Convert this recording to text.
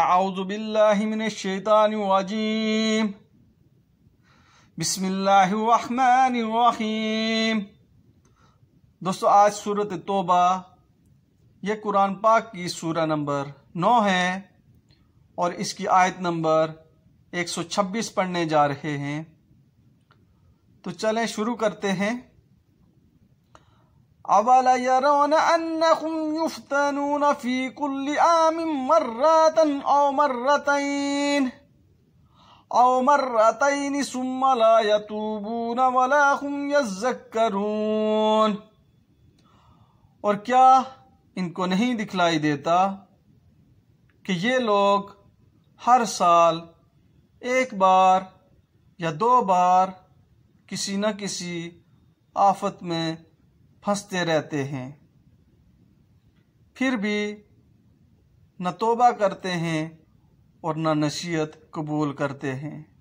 اعوذ باللہ من الشیطان الرجیم بسم اللہ الرحمن الرحیم دوستو آج سورة توبہ یہ قرآن پاک کی سورہ نمبر نو ہے اور اس کی آیت نمبر ایک سو چھبیس پڑھنے جا رہے ہیں تو چلیں شروع کرتے ہیں اولا يرون انهم يفتنون في كل عام مرات او مرتين او مرتين ثم لا يتوبون ولا هم يذكرون اور کیا ان کو نہیں دکھلائی دیتا کہ یہ لوگ ہر سال ایک بار یا دو بار کسی نہ کسی آفت میں پھنستے رہتے ہیں پھر بھی نہ توبہ کرتے ہیں اور نہ نصیحت قبول کرتے ہیں